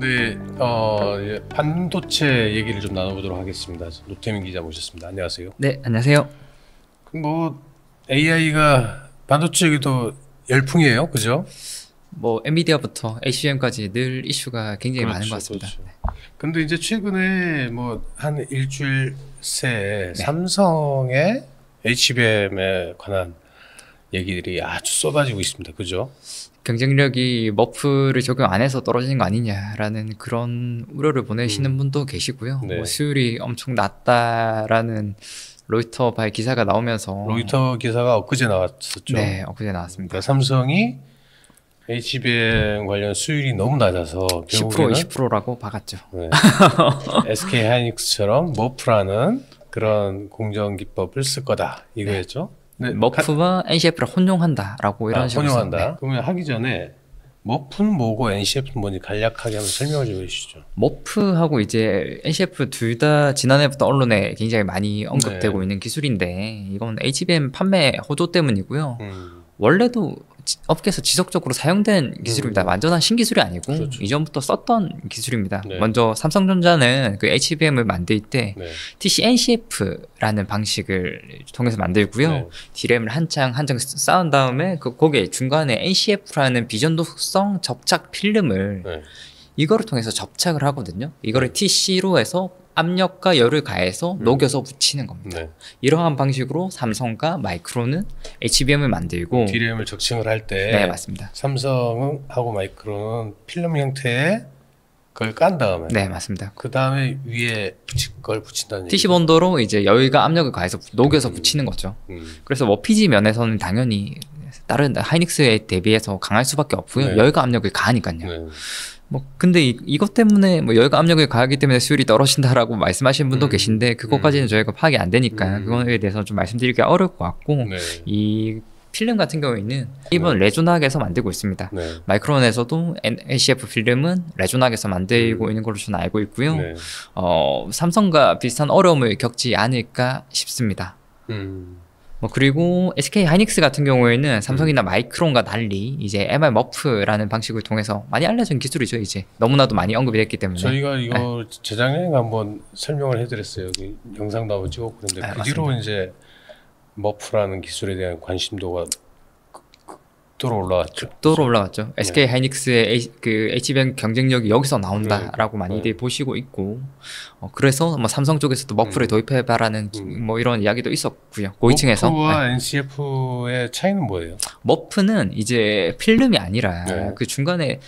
네, 어, 예, 반도체 얘기를 좀 나눠보도록 하겠습니다. 노태민 기자 모셨습니다. 안녕하세요. 네, 안녕하세요. 그 뭐 AI가 반도체 얘기도 열풍이에요, 그죠? 뭐 엔비디아부터 HBM까지 늘 이슈가 굉장히 그렇죠, 많은 것 그렇죠, 같습니다. 그렇죠. 네. 근데 이제 최근에 뭐 한 일주일 새 네. 삼성의 HBM에 관한 얘기들이 아주 쏟아지고 있습니다. 그죠? 경쟁력이 머프를 적용 안 해서 떨어지는 거 아니냐라는 그런 우려를 보내시는 음. 분도 계시고요. 네. 뭐 수율이 엄청 낮다라는 로이터 바의 기사가 나오면서 로이터 기사가 엊그제 나왔었죠. 네, 엊그제 나왔습니다. 그러니까 삼성이 HBM 관련 수율이 너무 낮아서 10% 20%라고 박았죠. 네. SK 하이닉스처럼 머프라는 그런 공정 기법을 쓸 거다 이거였죠. 네. 네, 머프와 NCF를 혼용한다라고 아, 이런 아, 식으로 혼용한다. 네. 그러면 하기 전에 머프는 뭐고 NCF는 뭐니 간략하게 한번 설명을 해주시죠. 머프하고 이제 NCF 둘 다 지난해부터 언론에 굉장히 많이 언급되고 네. 있는 기술인데 이건 HBM 판매 호조 때문이고요. 음. 원래도 업계에서 지속적으로 사용된 기술입니다. 음. 완전한 신기술이 아니고 그렇죠. 이전부터 썼던 기술입니다. 네. 먼저 삼성전자는 그 HBM을 만들 때 네. TCNCF라는 방식을 통해서 만들고요. 네. DRAM을 한창 한창 쌓은 다음에 그 거기에 중간에 NCF라는 비전도성 접착 필름을 네. 이거를 통해서 접착을 하거든요. 이거를 네. TC로 해서 압력과 열을 가해서 음. 녹여서 붙이는 겁니다. 네. 이러한 방식으로 삼성과 마이크론은 HBM을 만들고 DRAM을 적층을 할때 네, 맞습니다. 삼성하고 마이크론은 필름 형태의 그걸 깐 다음에 네 맞습니다. 그 다음에 위에 걸 붙인다는 TC 본더로 이제 열과 압력을 가해서 녹여서 음. 붙이는 거죠. 음. 그래서 워피지 뭐 면에서는 당연히 다른 하이닉스에 대비해서 강할 수밖에 없고요. 네. 열과 압력을 가하니까요. 네. 뭐 근데 이, 이것 때문에 뭐 여유가 압력이 가하기 때문에 수율이 떨어진다라고 말씀하신 분도 음. 계신데 그것까지는 음. 저희가 파악이 안 되니까 음. 그거에 대해서 좀 말씀드리기가 어려울 것 같고 네. 이 필름 같은 경우에는 일본 네. 레조나학에서 만들고 있습니다. 네. 마이크론에서도 NACF 필름은 레조나학에서 만들고 음. 있는 걸로 저는 알고 있고요. 네. 어, 삼성과 비슷한 어려움을 겪지 않을까 싶습니다. 음. 뭐 그리고 SK 하이닉스 같은 경우에는 음. 삼성이나 마이크론과 달리 이제 MR 머프라는 방식을 통해서 많이 알려진 기술이죠 이제 너무나도 많이 언급이 됐기 때문에 저희가 네. 이거 네. 재작년에 한번 설명을 해드렸어요 그 영상도 한번 찍었고 그런데 네, 아, 그 뒤로 이제 머프라는 기술에 대한 관심도가 극도로 올라갔죠. 극도로 올라갔죠. 네. SK 하이닉스의 그 H뱅 경쟁력이 여기서 나온다라고 네. 많이들 네. 보시고 있고 어, 그래서 뭐 삼성 쪽에서도 머플을 도입해봐라는 음. 뭐 이런 이야기도 있었고요. 고위층에서 그 머프와 NCF의 차이는 뭐예요? 머프는 이제 필름이 아니라 그 중간에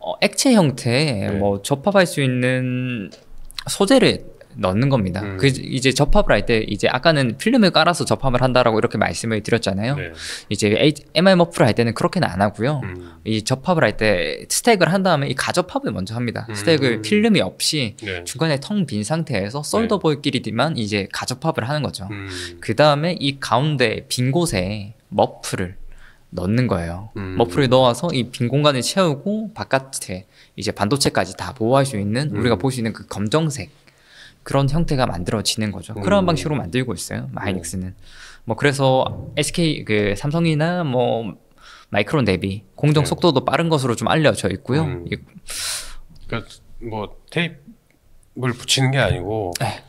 어, 액체 형태에 뭐 접합할 수 있는 소재를 넣는 겁니다. 음. 그 이제 접합을 할 때 이제 아까는 필름을 깔아서 접합을 한다라고 이렇게 말씀을 드렸잖아요. 네. 이제 m m 어플을 할 때는 그렇게는 안 하고요. 음. 이 접합을 할 때 스택을 한 다음에 이 가접합을 먼저 합니다. 음. 스택을 필름이 없이 네. 중간에 텅 빈 상태에서 솔더볼끼리만 네. 이제 가접합을 하는 거죠. 음. 그 다음에 이 가운데 빈 곳에 머플을 넣는 거예요. 음. 머플을 넣어서 이 빈 공간을 채우고 바깥에 이제 반도체까지 다 보호할 수 있는 음. 우리가 볼 수 있는 그 검정색 그런 형태가 만들어지는 거죠. 음. 그런 방식으로 만들고 있어요. 마이닉스는. 뭐 그래서 SK 그 삼성이나 뭐 마이크론 대비 공정 네. 속도도 빠른 것으로 좀 알려져 있고요. 음. 그러니까 뭐 테이프를 붙이는 게 아니고 네.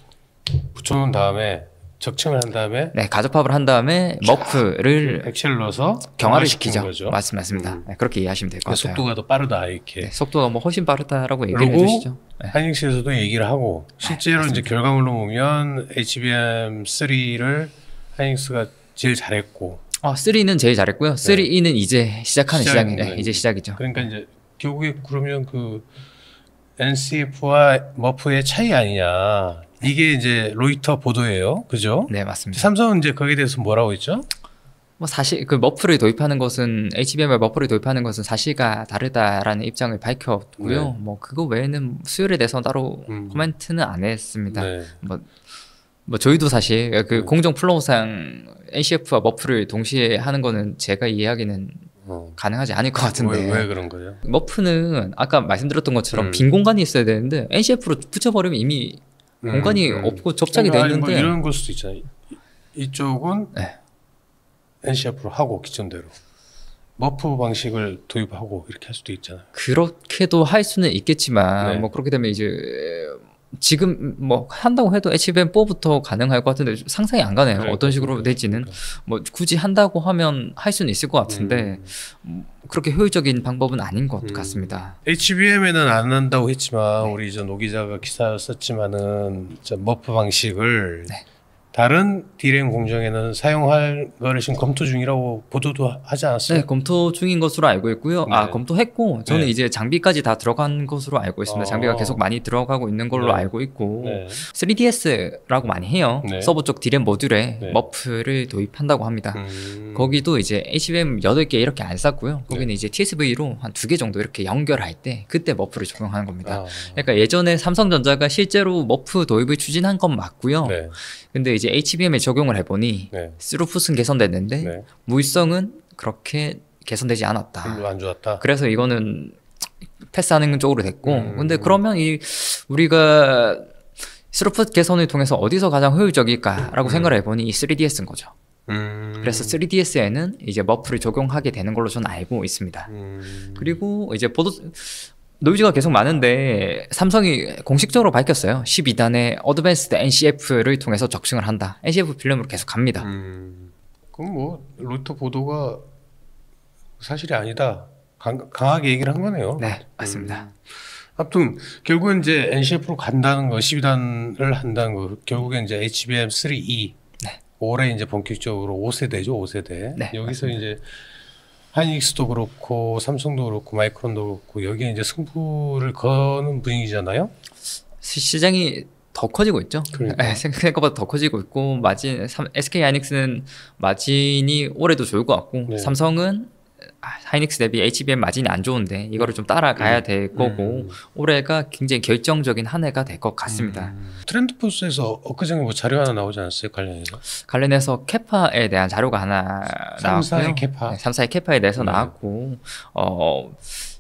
붙여놓은 다음에 적층을 한 다음에 네 가접합을 한 다음에 머프를 그 액셀를 넣어서 경화를 시키죠. 거죠. 맞습, 맞습니다. 음. 네, 그렇게 이해하시면 될 것 같아요. 속도가 더 빠르다 네, 이렇게. 네, 속도가 뭐 훨씬 빠르다라고 얘기를 해주시죠. 네. 한영씨에서도 얘기를 하고 네, 실제로 이제 결과물로 보면 HBM 3를 한영스가 제일 잘했고. 아 3는 제일 잘했고요. 3는 이제 시작하는 시작이네. 이제 시작이죠. 그러니까 이제 결국에 그러면 그 NCF와 머프의 차이 아니냐. 이게 이제 로이터 보도예요. 그죠? 네, 맞습니다. 삼성은 이제 거기에 대해서 뭐라고 했죠? 뭐 사실 그 머프를 도입하는 것은 HBM을 머프를 도입하는 것은 사실과 다르다라는 입장을 밝혔고요. 네. 뭐 그거 외에는 수요에 대해서 따로 음. 코멘트는 안 했습니다. 네. 뭐, 뭐 저희도 사실 그 네. 공정 플로우상 NCF와 머프를 동시에 하는 거는 제가 이해하기는 어. 가능하지 않을 것 같은데 왜, 왜, 그런 거예요? 머프는 아까 말씀드렸던 것처럼 음. 빈 공간이 있어야 되는데 NCF로 붙여버리면 이미 네. 공간이 음, 없고 접착이 돼는데뭐 이런 걸 수도 있잖아요. 이쪽은 네. NC 앞로 하고 기존대로 머프 방식을 도입하고 이렇게 할 수도 있잖아요. 그렇게도 할 수는 있겠지만 네. 뭐 그렇게 되면 이제 지금 뭐 한다고 해도 HBM4부터 가능할 것 같은데 상상이 안 가네요. 그래, 네, 어떤 식으로 될지는 그래. 네. 뭐 굳이 한다고 하면 할 수는 있을 것 같은데 음. 음 그렇게 효율적인 방법은 아닌 것 음. 같습니다. HBM에는 안 한다고 했지만 네. 우리 이제 노 기자가 기사 썼지만은 머프 방식을 네. 다른 디램 공정에는 사용할 거를 지금 검토 중이라고 보도도 하지 않았어요? 네, 검토 중인 것으로 알고 있고요. 아, 네. 아, 검토했고 저는 네. 이제 장비까지 다 들어간 것으로 알고 있습니다. 아. 장비가 계속 많이 들어가고 있는 걸로 네. 알고 있고 3DS라고 많이 해요. 네. 서버 쪽 디램 모듈에 네. 머프를 도입한다고 합니다. 음. 거기도 이제 HBM 8개 이렇게 안 쌌고요. 거기는 이제 TSV로 한두개 정도 이렇게 연결할 때 그때 머프를 적용하는 겁니다. 아. 그러니까 예전에 삼성전자가 실제로 머프 도입을 추진한 건 맞고요. 근데 이제 HBM에 적용을 해보니 네. 스루풋은 개선됐는데 네. 무위성은 그렇게 개선되지 않았다. 안 좋았다. 그래서 이거는 패스하는 쪽으로 됐고 음. 근데 그러면 이 우리가 스루풋 개선을 통해서 어디서 가장 효율적일까라고 음. 생각을 해보니 이 3DS인 거죠. 음. 그래서 3DS에는 이제 머프를 적용하게 되는 걸로 저는 알고 있습니다. 음. 그리고 이제 보드 노이즈가 계속 많은데 삼성이 공식적으로 밝혔어요. 12단의 어드밴스드 NCF를 통해서 적승을 한다. NCF 필름으로 계속 갑니다. 음, 그럼 뭐 로이터 보도가 사실이 아니다. 강, 하게 얘기를 한 거네요. 네, 맞습니다. 음. 아무튼 결국은 이제 NCF로 간다는 거, 12단을 한다는 거, 결국엔 이제 HBM 3E 네. 올해 이제 본격적으로 5세대죠, 5세대. 네, 여기서 맞습니다. 이제 하이닉스도 그렇고 삼성도 그렇고 마이크론도 그렇고 여기에 이제 승부를 거는 분위기잖아요. 시장이 더 커지고 있죠. 그러니까. 예, 생각보다 더 커지고 있고 마진 SK 하이닉스는 마진이 올해도 좋을 것 같고 네. 삼성은 아, 하이닉스 대비 HBM 마진이 안 좋은데 이거를 좀 따라가야 음. 될 거고 음. 올해가 굉장히 결정적인 한 해가 될 것 같습니다. 음. 트렌드포스에서 엊그제뭐 자료 하나 나오지 않았어요 관련해서? 관련해서 캐파에 대한 자료가 하나 나왔고요. 캐파. 네, 3사의 캐파에 대해서 음. 나왔고 어.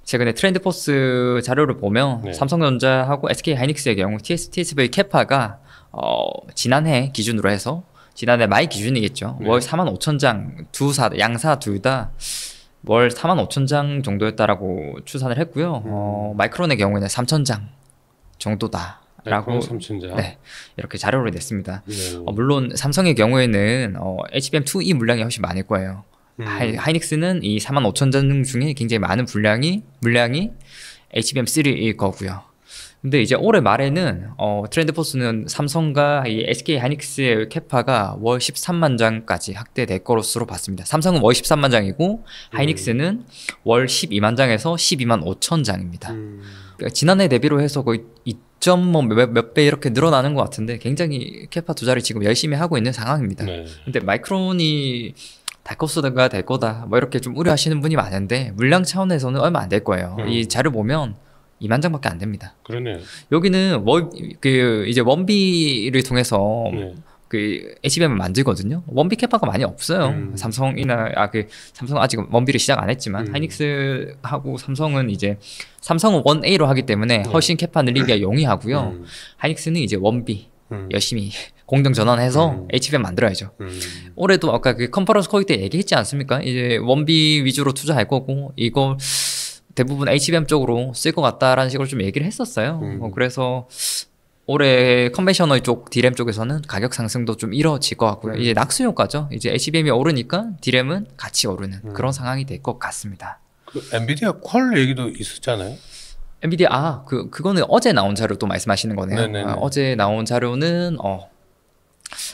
최근에 트렌드포스 자료를 보면 네. 삼성전자하고 SK 하이닉스의 경우 TS, TSV 캐파가 어, 지난해 기준으로 해서 지난해 말 기준이겠죠. 네. 월 4만 5천 장두사 양사 둘다 월 4만 5천 장 정도였다라고 추산을 했고요. 음. 어, 마이크론의 경우에는 3천 장 정도다. 네, 라고 네, 이렇게 자료를 냈습니다. 네. 어, 물론 삼성의 경우에는 어, HBM2E 물량이 훨씬 많을 거예요. 음. 하이, 닉스는이 4만 5천 장 중에 굉장히 많은 분량이 물량이 HBM3일 거고요. 근데 이제 올해 말에는 어, 트렌드포스는 삼성과 SK 하이닉스의 캐파가 월 13만 장까지 확대될 것으로 봤습니다. 삼성은 월 13만 장이고 음. 하이닉스는 월 12만 장에서 12만 5천 장입니다. 음. 그러니까 지난해 대비로 해서 거의 2.몇 뭐 몇배 이렇게 늘어나는 것 같은데 굉장히 캐파 투자를 지금 열심히 하고 있는 상황입니다. 네. 근데 마이크론이 달코스가 될 거다 뭐 이렇게 좀 우려하시는 분이 많은데 물량 차원에서는 얼마 안 될 거예요. 음. 이 자료 보면 2만 장밖에 안 됩니다. 그러네요. 여기는 월, 그 이제 원비를 통해서 네. 그 HBM을 만들거든요. 원비 캐파가 많이 없어요. 음. 삼성이나 아그 삼성 아직 원비를 시작 안 했지만 음. 하이닉스하고 삼성은 이제 삼성은 원 A로 하기 때문에 네. 훨씬 캐파 늘리기가 용이하고요. 음. 하이닉스는 이제 원비 음. 열심히 공정 전환해서 음. HBM 만들어야죠. 음. 올해도 아까 그 컨퍼런스 코일 때 얘기했지 않습니까? 이제 원비 위주로 투자할 거고 이거 대부분 HBM 쪽으로 쓸 것 같다라는 식으로 좀 얘기를 했었어요. 음. 어, 그래서 올해 컨벤셔널 쪽 디램 쪽에서는 가격 상승도 좀 이뤄질 것 같고요. 음. 이제 낙수 효과죠. 이제 HBM이 오르니까 디램은 같이 오르는 음. 그런 상황이 될 것 같습니다. 그 엔비디아 퀄 얘기도 있었잖아요. 엔비디아 아그 그거는 어제 나온 자료 또 말씀하시는 거네요. 네, 네, 아, 어제 나온 자료는 어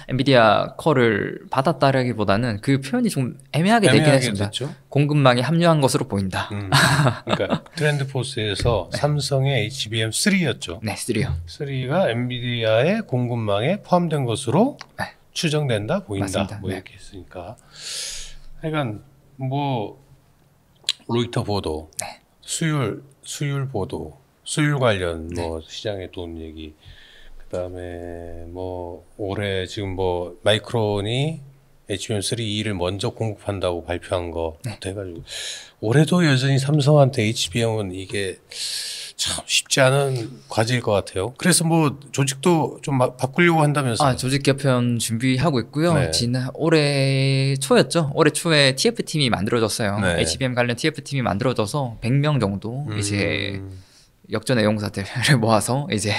엔비디아 컬을 받았다라기보다는 그 표현이 좀 애매하게, 애게 되긴 했습니다. 됐죠. 공급망에 합류한 것으로 보인다. 음. 그러니까 트렌드포스에서 네. 삼성의 HBM 3였죠. 네, 3요. 3가 엔비디아의 공급망에 포함된 것으로 네. 추정된다, 보인다, 맞습니다. 뭐 네. 이렇게 했으니까. 그러니뭐 로이터 보도, 네. 수율 수율 보도, 수율 관련 뭐 네. 시장의 돈 얘기. 그다음에 뭐 올해 지금 뭐 마이크론이 HBM3E를 먼저 공급한다고 발표한 거부터 해가지고 올해도 여전히 삼성한테 HBM은 이게 참 쉽지 않은 과제일 것 같아요. 그래서 뭐 조직도 좀 바꾸려고 한다면서아 조직 개편 준비하고 있고요. 네. 지난 올해 초였죠. 올해 초에 TF 팀이 만들어졌어요. 네. HBM 관련 TF 팀이 만들어져서 100명 정도 음. 이제 역전 애용사들을 모아서 이제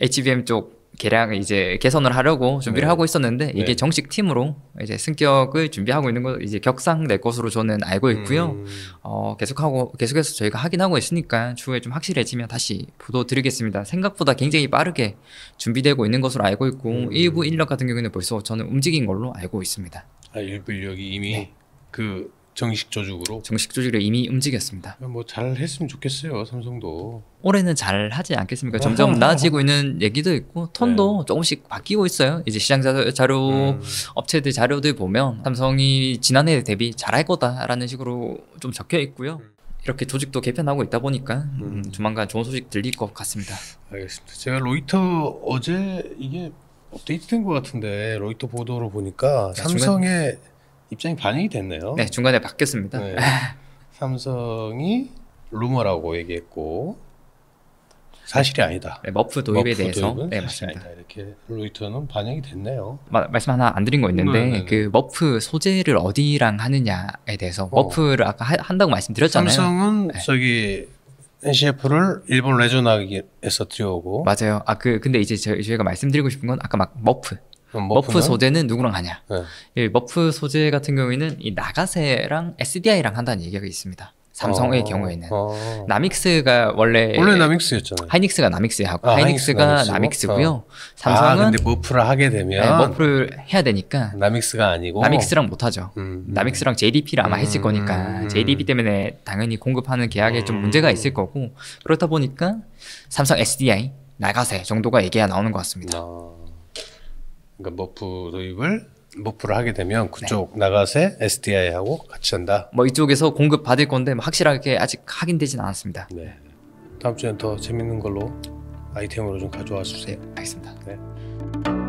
HBM 쪽계량 이제 개선을 하려고 준비를 네. 하고 있었는데 이게 네. 정식 팀으로 이제 승격을 준비하고 있는 거 이제 격상될 것으로 저는 알고 있고요. 음. 어, 계속하고 계속해서 저희가 확인하고 있으니까 추후에 좀 확실해지면 다시 보도드리겠습니다. 생각보다 굉장히 빠르게 준비되고 있는 것으로 알고 있고 음. 일부 인력 같은 경우에는 벌써 저는 움직인 걸로 알고 있습니다. 아, 일부 인력이 이미 네. 그 정식 조직으로 정식 조직으로 이미 움직였습니다. 뭐잘 했으면 좋겠어요 삼성도. 올해는 잘 하지 않겠습니까? 아, 점점 아, 아. 나아지고 있는 얘기도 있고 톤도 네. 조금씩 바뀌고 있어요. 이제 시장 자료, 자료 음. 업체들 자료들 보면 삼성이 지난해 대비 잘할 거다라는 식으로 좀 적혀 있고요. 이렇게 조직도 개편하고 있다 보니까 음. 음. 조만간 좋은 소식 들릴 것 같습니다. 알겠습니다. 제가 로이터 어제 이게 업데이트된 것 같은데 로이터 보도로 보니까 야, 삼성의 중간... 입장이 반영이 됐네요. 네, 중간에 바뀌었습니다. 네. 삼성이 루머라고 얘기했고 사실이 아니다. 네, 머프 도입에 머프 대해서 네, 맞습니 아니다. 이렇게 로이터는 반영이 됐네요. 마, 말씀 하나 안 드린 거 있는데 네네네. 네, 네. 그 머프 소재를 어디랑 하느냐에 대해서 어. 머프를 아까 하, 한다고 말씀드렸잖아요. 삼성은 네. 저기 NCF를 일본 레조나에서 들여오고 맞아요. 아 그 근데 이제 저, 희가 말씀드리고 싶은 건 아까 막 머프 머프 소재는 누구랑 하냐. 네. 이 머프 소재 같은 경우에는 이 나가세랑 SDI랑 한다는 얘기가 있습니다. 삼성의 아, 경우에는 아. 나믹스가 원래 원래 나믹스였잖아요. 하이닉스가 나믹스 하고 아, 하이닉스가 나믹스, 고요 어. 삼성은 아, 근데 머프를 하게 되면 네, 머프를 해야 되니까 나믹스가 아니고 나믹스랑 못 하죠. 음, 음. 나믹스랑 JDP를 아마 음, 했을 거니까 음, 음. JDP 때문에 당연히 공급하는 계약에 좀 문제가 음. 있을 거고 그렇다 보니까 삼성 SDI 나가세 정도가 얘기가 나오는 것 같습니다. 아. 그러니까 머프 도입을 머프를 하게 되면 그쪽 네. 나가세 SDI하고 같이 한다. 뭐 이쪽에서 공급 받을 건데 뭐 확실하게 아직 확인되진 않았습니다. 네. 다음 주엔 더 재밌는 걸로 아이템으로 좀 가져와 주세요. 네, 알겠습니다. 네.